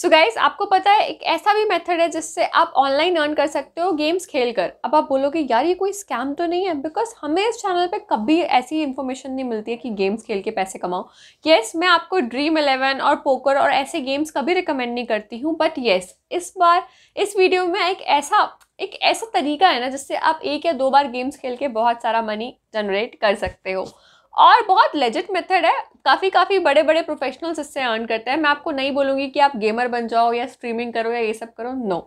सो so guys आपको पता है एक ऐसा भी मेथड है जिससे आप ऑनलाइन अर्न कर सकते हो गेम्स खेल कर अब आप बोलोगे यार ये कोई स्कैम तो नहीं है बिकॉज हमें इस चैनल पे कभी ऐसी इन्फॉर्मेशन नहीं मिलती है कि गेम्स खेल के पैसे कमाओ येस yes, मैं आपको ड्रीम इलेवन और पोकर और ऐसे गेम्स कभी रिकमेंड नहीं करती हूँ बट येस इस बार इस वीडियो में एक ऐसा एक ऐसा तरीका है ना जिससे आप एक या दो बार गेम्स खेल के बहुत सारा मनी जनरेट कर सकते हो और बहुत लेजिट मेथड है काफ़ी काफ़ी बड़े बड़े प्रोफेशनल्स इससे अर्न करते हैं मैं आपको नहीं बोलूँगी कि आप गेमर बन जाओ या स्ट्रीमिंग करो या ये सब करो नो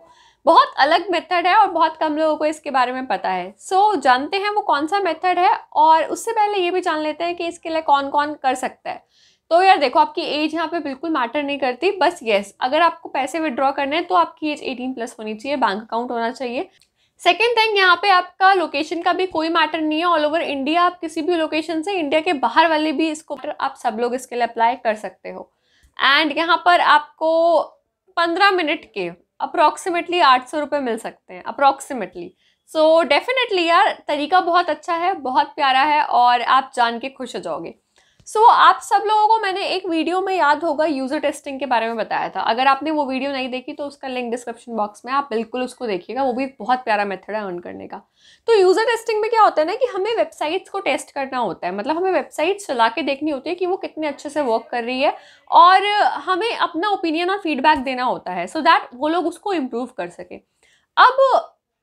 बहुत अलग मेथड है और बहुत कम लोगों को इसके बारे में पता है सो so, जानते हैं वो कौन सा मेथड है और उससे पहले ये भी जान लेते हैं कि इसके लिए कौन कौन कर सकता है तो यार देखो आपकी एज यहाँ पे बिल्कुल मैटर नहीं करती बस यस अगर आपको पैसे विड्रॉ करने हैं तो आपकी एज 18 प्लस होनी चाहिए बैंक अकाउंट होना चाहिए सेकेंड थिंग यहाँ पे आपका लोकेशन का भी कोई मैटर नहीं है ऑल ओवर इंडिया आप किसी भी लोकेशन से इंडिया के बाहर वाले भी इसको आप सब लोग इसके लिए अप्लाई कर सकते हो एंड यहाँ पर आपको पंद्रह मिनट के अप्रॉक्सीमेटली आठ सौ रुपये मिल सकते हैं अप्रॉक्सीमेटली सो डेफिनेटली यार तरीका बहुत अच्छा है बहुत प्यारा है और आप जान के खुश हो जाओगे सो so, आप सब लोगों को मैंने एक वीडियो में याद होगा यूज़र टेस्टिंग के बारे में बताया था अगर आपने वो वीडियो नहीं देखी तो उसका लिंक डिस्क्रिप्शन बॉक्स में आप बिल्कुल उसको देखिएगा वो भी एक बहुत प्यारा मेथड है अर्न करने का तो यूज़र टेस्टिंग में क्या होता है ना कि हमें वेबसाइट्स को टेस्ट करना होता है मतलब हमें वेबसाइट्स चला के देखनी होती है कि वो कितने अच्छे से वर्क कर रही है और हमें अपना ओपिनियन और फीडबैक देना होता है सो so दैट वो लोग उसको इम्प्रूव कर सके अब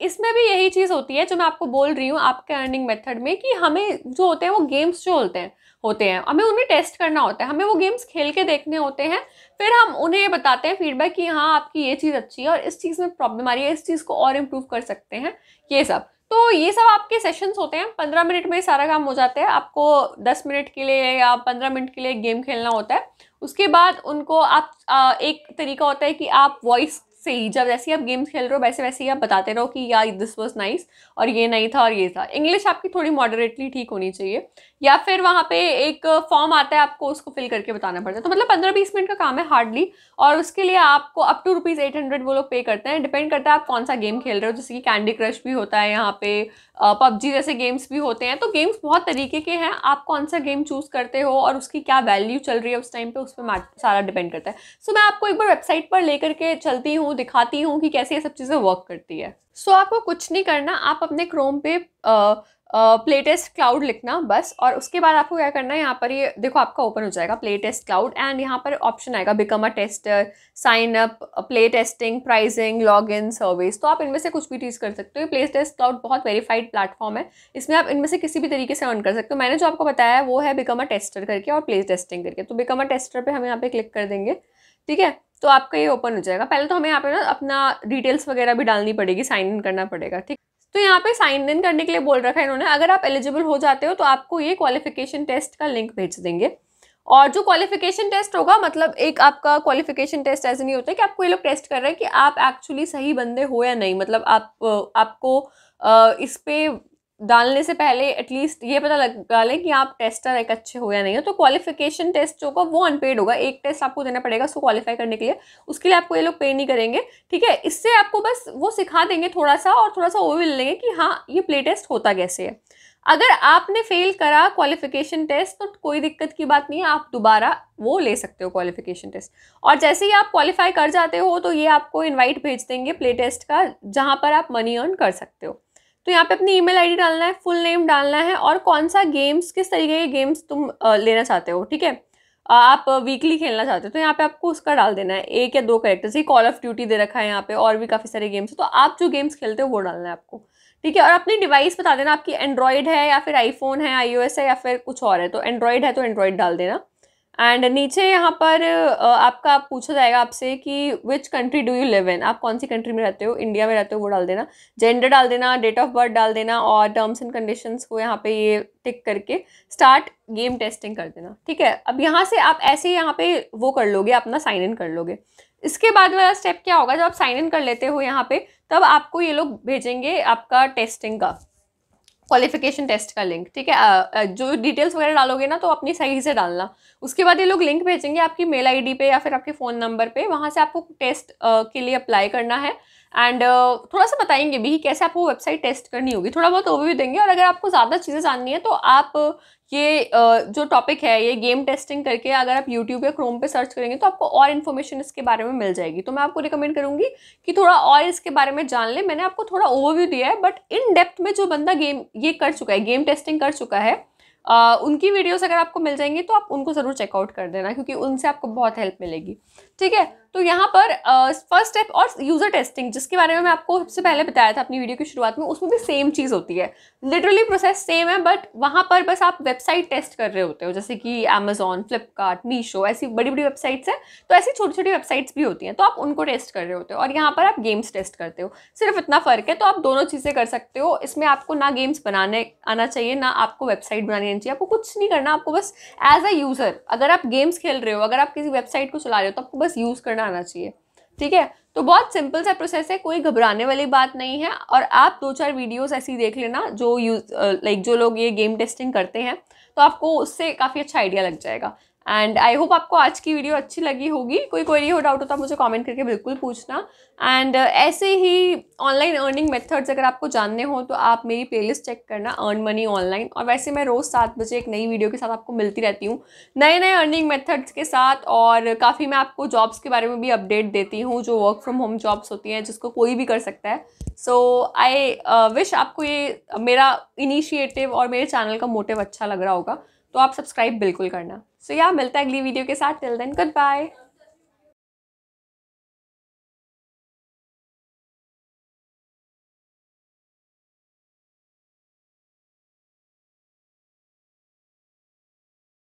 इसमें भी यही चीज़ होती है जो मैं आपको बोल रही हूँ आपके अर्निंग मेथड में कि हमें जो होते हैं वो गेम्स जो होते हैं होते हैं हमें उन्हें टेस्ट करना होता है हमें वो गेम्स खेल के देखने होते हैं फिर हम उन्हें ये बताते हैं फीडबैक कि हाँ आपकी ये चीज़ अच्छी है और इस चीज़ में प्रॉब्लम आ रही है इस चीज़ को और इम्प्रूव कर सकते हैं ये सब तो ये सब आपके सेशंस होते हैं पंद्रह मिनट में सारा काम हो जाता है आपको दस मिनट के लिए या पंद्रह मिनट के लिए गेम खेलना होता है उसके बाद उनको आप आ, एक तरीका होता है कि आप वॉइस सही जब जैसे आप गेम्स खेल रहे हो वैसे वैसे ही आप बताते रहो कि या दिस वॉज नाइस और ये नहीं था और ये था इंग्लिश आपकी थोड़ी मॉडरेटली ठीक होनी चाहिए या फिर वहाँ पे एक फॉर्म आता है आपको उसको फिल करके बताना पड़ता है तो मतलब पंद्रह बीस मिनट का काम है हार्डली और उसके लिए आपको up to rupees eight hundred वो लोग पे करते हैं डिपेंड करता है आप कौन सा गेम खेल रहे हो जैसे कि कैंडी क्रश भी होता है यहाँ पे पबजी जैसे गेम्स भी होते हैं तो गेम्स बहुत तरीके के हैं आप कौन सा गेम चूज़ करते हो और उसकी क्या वैल्यू चल रही है उस टाइम पर उस पर सारा डिपेंड करता है सो मैं आपको एक बार वेबसाइट पर लेकर के चलती हूँ हूँ दिखाती हूँ कि कैसे ये सब चीज़ें वर्क करती है सो so, आपको कुछ नहीं करना आप अपने क्रोम पे प्ले टेस्ट क्लाउड लिखना बस और उसके बाद आपको क्या करना है यहाँ पर ये देखो आपका ओपन हो जाएगा प्ले टेस्ट क्लाउड एंड यहाँ पर ऑप्शन आएगा become a tester sign up play testing pricing log in service तो आप इनमें से कुछ भी चीज़ कर सकते हो प्ले टेस्ट क्लाउड बहुत वेरीफाइड प्लेटफॉर्म है इसमें आप इनमें से किसी भी तरीके से अर्न कर सकते हो मैंने जो आपको बताया है वो है बिकम अ टेस्टर करके और प्ले टेस्टिंग करके तो बिकम अ टेस्टर पर हम यहाँ पर क्लिक कर देंगे ठीक है तो आपका ये ओपन हो जाएगा पहले तो हमें यहाँ पे ना अपना डिटेल्स वगैरह भी डालनी पड़ेगी साइन इन करना पड़ेगा ठीक तो यहाँ पे साइन इन करने के लिए बोल रखा है इन्होंने अगर आप एलिजिबल हो जाते हो तो आपको ये क्वालिफिकेशन टेस्ट का लिंक भेज देंगे और जो क्वालिफिकेशन टेस्ट होगा मतलब एक आपका क्वालिफिकेशन टेस्ट ऐसे नहीं होता कि आपको ये लोग टेस्ट कर रहे हैं कि आप एक्चुअली सही बंदे हो या नहीं मतलब आप आपको इस पर डालने से पहले एटलीस्ट ये पता लगा लें कि आप टेस्टर एक अच्छे हो या नहीं हो तो क्वालिफिकेशन टेस्ट जो होगा वो अनपेड होगा एक टेस्ट आपको देना पड़ेगा उसको क्वालिफाई करने के लिए उसके लिए आपको ये लोग पे नहीं करेंगे ठीक है इससे आपको बस वो सिखा देंगे थोड़ा सा और थोड़ा सा वो भी लेंगे कि हाँ ये प्ले टेस्ट होता कैसे है अगर आपने फेल करा क्वालिफिकेशन टेस्ट तो कोई दिक्कत की बात नहीं है आप दोबारा वो ले सकते हो क्वालिफिकेशन टेस्ट और जैसे ही आप क्वालिफाई कर जाते हो तो ये आपको इनवाइट भेज देंगे प्ले टेस्ट का जहाँ पर आप मनी अर्न कर सकते हो तो यहाँ पे अपनी ईमेल आईडी डालना है फुल नेम डालना है और कौन सा गेम्स किस तरीके के गेम्स तुम लेना चाहते हो ठीक है आप वीकली खेलना चाहते हो तो यहाँ पे आपको उसका डाल देना है एक या दो करेक्टर्स ही कॉल ऑफ ड्यूटी दे रखा है यहाँ पे और भी काफ़ी सारे गेम्स तो आप जो गेम्स खेलते हो वो डालना है आपको ठीक है और अपनी डिवाइस बता देना आपकी एंड्रॉयड है या फिर आईफोन है आईओएस है या फिर कुछ और है तो एंड्रॉयड है तो एंड्रॉयड डाल देना एंड नीचे यहाँ पर आपका पूछा जाएगा आपसे कि which country do you live in आप कौन सी कंट्री में रहते हो इंडिया में रहते हो वो डाल देना जेंडर डाल देना डेट ऑफ बर्थ डाल देना और टर्म्स एंड कंडीशंस को यहाँ पे ये टिक करके स्टार्ट गेम टेस्टिंग कर देना ठीक है अब यहाँ से आप ऐसे यहाँ पे वो कर लोगे अपना साइन इन कर लोगे इसके बाद वाला स्टेप क्या होगा जब आप साइन इन कर लेते हो यहाँ पे तब आपको ये लोग भेजेंगे आपका टेस्टिंग का क्वालिफिकेशन टेस्ट का लिंक ठीक है जो डिटेल्स वगैरह डालोगे ना तो अपनी सही से डालना उसके बाद ये लोग लिंक भेजेंगे आपकी मेल आईडी पे या फिर आपके फ़ोन नंबर पे वहाँ से आपको टेस्ट के लिए अप्लाई करना है एंड uh, थोड़ा सा बताएंगे भी कैसे आपको वेबसाइट टेस्ट करनी होगी थोड़ा बहुत ओवरव्यू देंगे और अगर आपको ज़्यादा चीज़ें जाननी है तो आप uh, ये uh, जो टॉपिक है ये गेम टेस्टिंग करके अगर आप यूट्यूब या क्रोम पे सर्च करेंगे तो आपको और इन्फॉर्मेशन इसके बारे में मिल जाएगी तो मैं आपको रिकमेंड करूँगी कि थोड़ा और इसके बारे में जान लें मैंने आपको थोड़ा ओवरव्यू दिया है बट इन डेप्थ में जो बंदा गेम ये कर चुका है गेम टेस्टिंग कर चुका है उनकी वीडियोस अगर आपको मिल जाएंगी तो आप उनको ज़रूर चेकआउट कर देना क्योंकि उनसे आपको बहुत हेल्प मिलेगी ठीक है तो यहाँ पर फर्स्ट स्टेप और यूज़र टेस्टिंग जिसके बारे में मैं आपको सबसे पहले बताया था अपनी वीडियो की शुरुआत में उसमें भी सेम चीज़ होती है लिटरली प्रोसेस सेम है बट वहाँ पर बस आप वेबसाइट टेस्ट कर रहे होते हो जैसे कि अमेजोन फ्लिपकार्ट मीशो ऐसी बड़ी बड़ी वेबसाइट्स हैं तो ऐसी छोटी छोटी वेबसाइट्स भी होती हैं तो आप उनको टेस्ट कर रहे होते हो और यहाँ पर आप गेम्स टेस्ट करते हो सिर्फ इतना फ़र्क है तो आप दोनों चीज़ें कर सकते हो इसमें आपको ना गेम्स बनाने आना चाहिए ना आपको वेबसाइट बनानी करनी चाहिए आपको कुछ नहीं करना आपको बस एज अ यूज़र अगर आप गेम्स खेल रहे हो अगर आप किसी वेबसाइट को चला रहे हो तो आपको बस यूज़ करना आना चाहिए ठीक है तो बहुत सिंपल सा प्रोसेस है कोई घबराने वाली बात नहीं है और आप दो चार वीडियोस ऐसी देख लेना जो यूज लाइक जो लोग ये गेम टेस्टिंग करते हैं तो आपको उससे काफ़ी अच्छा आइडिया लग जाएगा एंड आई होप आपको आज की वीडियो अच्छी लगी होगी कोई क्वेरी हो डाउट होता तो मुझे कमेंट करके बिल्कुल पूछना एंड uh, ऐसे ही ऑनलाइन अर्निंग मेथड्स अगर आपको जानने हो तो आप मेरी प्लेलिस्ट चेक करना अर्न मनी ऑनलाइन और वैसे मैं रोज़ सात बजे एक नई वीडियो के साथ आपको मिलती रहती हूँ नए नए अर्निंग मेथड्स के साथ और काफ़ी मैं आपको जॉब्स के बारे में भी अपडेट देती हूँ जो वर्क फ्रॉम होम जॉब्स होती हैं जिसको कोई भी कर सकता है सो आई विश आपको ये मेरा इनिशिएटिव और मेरे चैनल का मोटिव अच्छा लग रहा होगा तो आप सब्सक्राइब बिल्कुल करना सो so, या मिलता है अगली वीडियो के साथ टिल देन गुड बाय